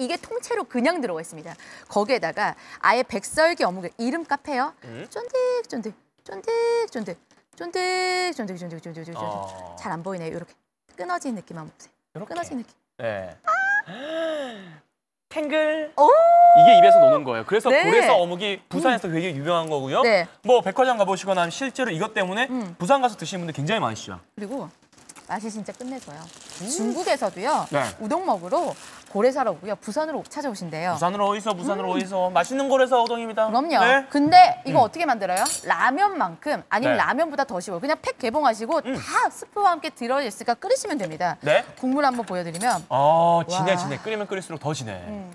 이게 통째로 그냥 들어가 있습니다. 거기에다가 아예 백설기 어묵 이름 카페요. 음? 쫀득쫀득 쫀득쫀득 쫀득쫀득 쫀득쫀득 쫀득쫀득 어... 아. 잘안 보이네요. 이렇게 끊어진 느낌 한번 보세요. 이렇게. 끊어진 느낌. 네. 아! 탱글. 이게 입에서 노는 거예요. 그래서 네. 고래서 어묵이 음. 부산에서 음. 되게 유명한 거고요. 네. 뭐 백화점 가보시거나 실제로 이것 때문에 음. 부산 가서 드시는 분들 굉장히 많으시죠. 그리고 맛이 진짜 끝내줘요. 음. 중국에서도요. 네. 우동 먹으로 고래사라고요. 부산으로 찾아오신대요. 부산으로 어디서 부산으로 어디서 음. 맛있는 고래사 어동입니다 그럼요. 네. 근데 이거 음. 어떻게 만들어요? 라면만큼 아니면 네. 라면보다 더 쉬워요. 그냥 팩 개봉하시고 음. 다 스프와 함께 들어있으니까 끓이시면 됩니다. 네. 국물 한번 보여드리면 어, 진해 와. 진해 끓이면 끓일수록 더 진해.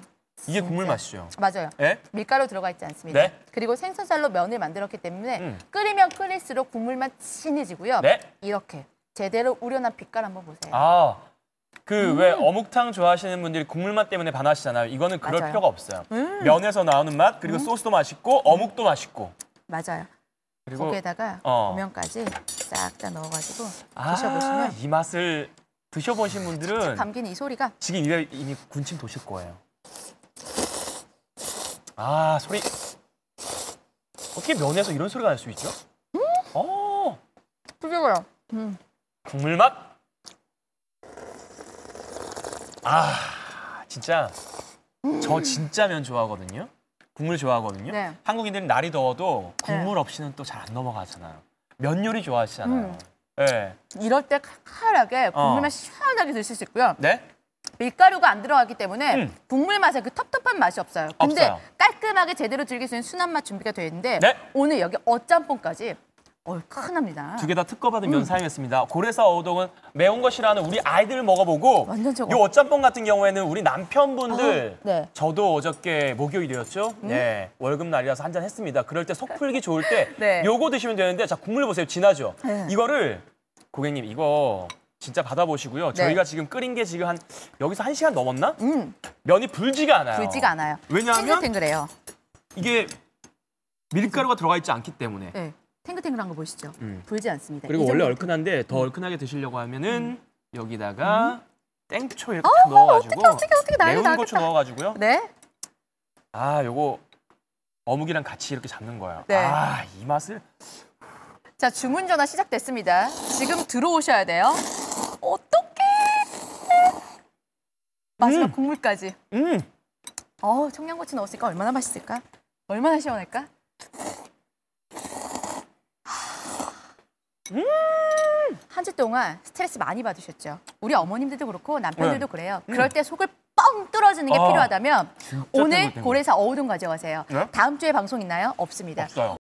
이게 국물 맛이죠. 맞아요. 예? 밀가루 들어가 있지 않습니다. 네. 그리고 생선살로 면을 만들었기 때문에 음. 끓이면 끓일수록 국물만 진해지고요. 네. 이렇게 제대로 우려난 빛깔 한번 보세요. 아 그왜 음. 어묵탕 좋아하시는 분들이 국물 맛 때문에 반하시잖아요. 이거는 그럴 맞아요. 필요가 없어요. 음. 면에서 나오는 맛 그리고 음. 소스도 맛있고 어묵도 맛있고 맞아요. 그리고 거기에다가 어. 고명까지 싹 다 넣어가지고 아, 드셔보시면 이 맛을 드셔보신 분들은 감기이 소리가 지금 이에 이미 군침 도실 거예요. 아 소리 어떻게 면에서 이런 소리가 날 수 있죠? 어 부드러워요. 국물 맛아 진짜 저 진짜 면 좋아하거든요. 국물 좋아하거든요. 네. 한국인들은 날이 더워도 네. 국물 없이는 또 잘 안 넘어가잖아요. 면 요리 좋아하시잖아요. 음. 네. 이럴 때 칼칼하게 어. 국물만 어. 시원하게 드실 수 있고요. 네? 밀가루가 안 들어가기 때문에 음. 국물 맛에 그 텁텁한 맛이 없어요. 근데 없어요. 깔끔하게 제대로 즐길 수 있는 순한 맛 준비가 되어 있는데 네? 오늘 여기 어짬뽕까지 어, 큰합니다. 두 개 다 특허 받은 면사용했습니다 음. 고래사 어동은 매운 거 싫어하는 우리 아이들 먹어보고 완전 저거. 요 어짬뽕 같은 경우에는 우리 남편분들 아, 네. 저도 어저께 목요일이었죠. 음? 네 월급 날이라서 한잔 했습니다. 그럴 때 속 풀기 좋을 때 네. 요거 드시면 되는데 자 국물 보세요 진하죠. 네. 이거를 고객님 이거 진짜 받아보시고요. 네. 저희가 지금 끓인 게 지금 한 여기서 한 시간 넘었나? 음, 면이 불지가 않아요. 불지가 않아요. 왜냐하면 탱글탱글해요. 이게 밀가루가 들어가 있지 않기 때문에 네. 탱글탱글한 거 보시죠. 음. 불지 않습니다. 그리고 원래 얼큰한데 더 얼큰하게 드시려고 하면은 음. 여기다가 음. 땡초 이렇게 어, 넣어가지고 어떡해, 어떡해, 어떡해, 매운 고추 넣어가지고요. 네. 아 요거 어묵이랑 같이 이렇게 잡는 거예요. 네. 아이 맛을 자, 주문 전화 시작됐습니다. 지금 들어오셔야 돼요. 어떡해! 마지막 음. 국물까지. 음. 어 청양고추 넣었으니까 얼마나 맛있을까? 얼마나 시원할까? 음! 한 주 동안 스트레스 많이 받으셨죠? 우리 어머님들도 그렇고 남편들도 네. 그래요. 음. 그럴 때 속을 뻥 뚫어주는 게 아, 필요하다면 오늘 고래사 어우동 가져가세요. 네? 다음 주에 방송 있나요? 없습니다. 없어요.